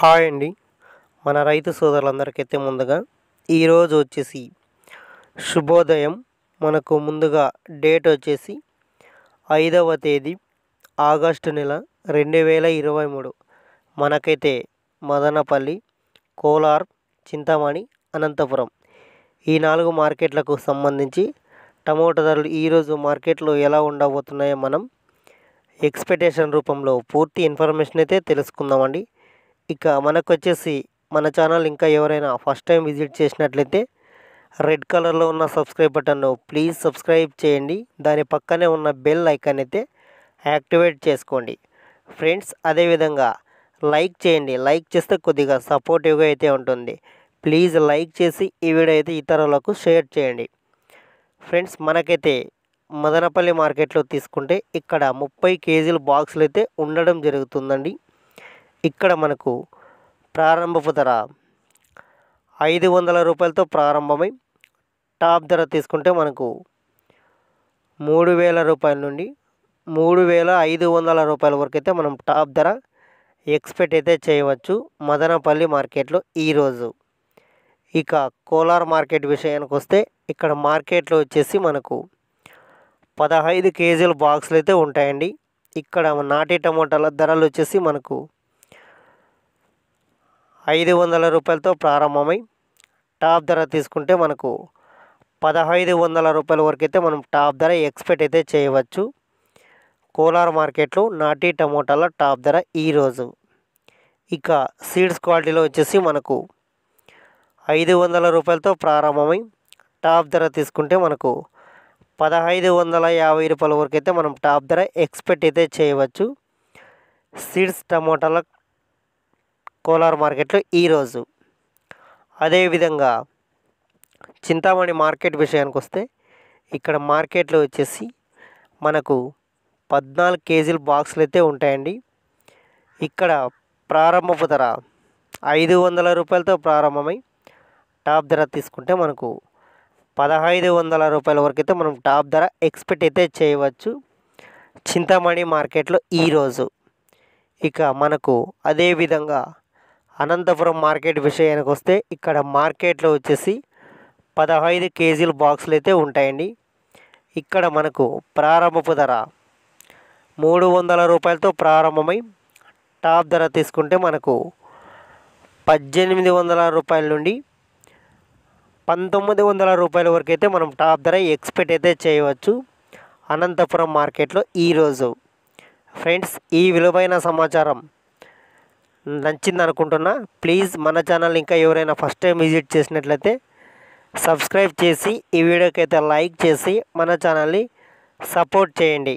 hi అండి మన రైతు సోదరులందరికైతే ముందుగా ఈరోజు వచ్చేసి శుభోదయం మనకు ముందుగా డేట్ వచ్చేసి ఐదవ తేదీ ఆగస్టు నెల రెండు వేల ఇరవై మూడు మనకైతే మదనపల్లి కోలార్ చింతామణి అనంతపురం ఈ నాలుగు మార్కెట్లకు సంబంధించి టమోటా ధరలు ఈరోజు మార్కెట్లో ఎలా ఉండబోతున్నాయో మనం ఎక్స్పెక్టేషన్ రూపంలో పూర్తి ఇన్ఫర్మేషన్ అయితే తెలుసుకుందామండి ఇక మనకు వచ్చేసి మన ఛానల్ ఇంకా ఎవరైనా ఫస్ట్ టైం విజిట్ చేసినట్లయితే రెడ్ కలర్లో ఉన్న సబ్స్క్రైబ్ బటన్ను ప్లీజ్ సబ్స్క్రైబ్ చేయండి దాని పక్కనే ఉన్న బెల్ ఐకాన్ అయితే యాక్టివేట్ చేసుకోండి ఫ్రెండ్స్ అదేవిధంగా లైక్ చేయండి లైక్ చేస్తే కొద్దిగా సపోర్టివ్గా అయితే ఉంటుంది ప్లీజ్ లైక్ చేసి ఈ వీడియో అయితే ఇతరులకు షేర్ చేయండి ఫ్రెండ్స్ మనకైతే మదనపల్లి మార్కెట్లో తీసుకుంటే ఇక్కడ ముప్పై కేజీల బాక్సులు అయితే ఉండడం జరుగుతుందండి ఇక్కడ మనకు ప్రారంభపు ధర ఐదు వందల రూపాయలతో ప్రారంభమై టాప్ ధర తీసుకుంటే మనకు మూడు వేల రూపాయల నుండి మూడు వేల ఐదు వందల రూపాయల వరకు అయితే మనం టాప్ ధర ఎక్స్పెక్ట్ అయితే చేయవచ్చు మదనపల్లి మార్కెట్లో ఈరోజు ఇక కోలార్ మార్కెట్ విషయానికి వస్తే ఇక్కడ మార్కెట్లో వచ్చేసి మనకు పదహైదు కేజీల బాక్సులు అయితే ఉంటాయండి ఇక్కడ నాటి టమోటాల ధరలు వచ్చేసి మనకు ఐదు వందల రూపాయలతో ప్రారంభమై టాప్ ధర తీసుకుంటే మనకు పదహైదు వందల రూపాయల వరకు అయితే మనం టాప్ ధర ఎక్స్పెక్ట్ అయితే చేయవచ్చు కోలార్ మార్కెట్లో నాటి టమోటాల టాప్ ధర ఈరోజు ఇక సీడ్స్ క్వాలిటీలో వచ్చేసి మనకు ఐదు వందల రూపాయలతో ప్రారంభమై టాప్ ధర తీసుకుంటే మనకు పదహైదు వందల యాభై రూపాయల వరకు అయితే మనం టాప్ ధర ఎక్స్పెక్ట్ అయితే చేయవచ్చు సీడ్స్ టమోటాల కోలార్ మార్కెట్లు ఈరోజు అదేవిధంగా చింతామణి మార్కెట్ విషయానికి వస్తే ఇక్కడ మార్కెట్లో వచ్చేసి మనకు పద్నాలుగు కేజీల బాక్సులు అయితే ఉంటాయండి ఇక్కడ ప్రారంభపు ధర ఐదు వందల రూపాయలతో ప్రారంభమై టాప్ ధర తీసుకుంటే మనకు పదహైదు వందల రూపాయల వరకు అయితే మనం టాప్ ధర ఎక్స్పెక్ట్ అయితే చేయవచ్చు చింతామణి మార్కెట్లో ఈరోజు ఇక మనకు అదేవిధంగా అనంతపురం మార్కెట్ విషయానికి వస్తే ఇక్కడ మార్కెట్లో వచ్చేసి పదహైదు కేజీల బాక్సులు అయితే ఉంటాయండి ఇక్కడ మనకు ప్రారంభపు ధర మూడు వందల రూపాయలతో ప్రారంభమై టాప్ ధర తీసుకుంటే మనకు పద్దెనిమిది వందల రూపాయల నుండి పంతొమ్మిది వందల రూపాయల వరకు అయితే మనం టాప్ ధర ఎక్స్పెక్ట్ అయితే చేయవచ్చు అనంతపురం మార్కెట్లో ఈరోజు ఫ్రెండ్స్ ఈ విలువైన సమాచారం నచ్చింది అనుకుంటున్నా ప్లీజ్ మన ఛానల్ ఇంకా ఎవరైనా ఫస్ట్ టైం విజిట్ చేసినట్లయితే సబ్స్క్రైబ్ చేసి ఈ వీడియోకి అయితే లైక్ చేసి మన ఛానల్ని సపోర్ట్ చేయండి